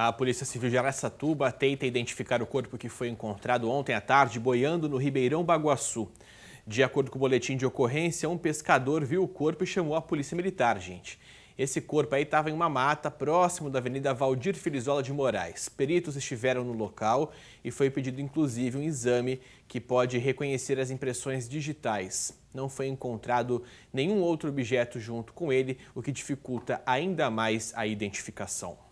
A Polícia Civil de Araçatuba tenta identificar o corpo que foi encontrado ontem à tarde boiando no Ribeirão Baguaçu. De acordo com o boletim de ocorrência, um pescador viu o corpo e chamou a Polícia Militar, gente. Esse corpo aí estava em uma mata próximo da Avenida Valdir Filizola de Moraes. Peritos estiveram no local e foi pedido inclusive um exame que pode reconhecer as impressões digitais. Não foi encontrado nenhum outro objeto junto com ele, o que dificulta ainda mais a identificação.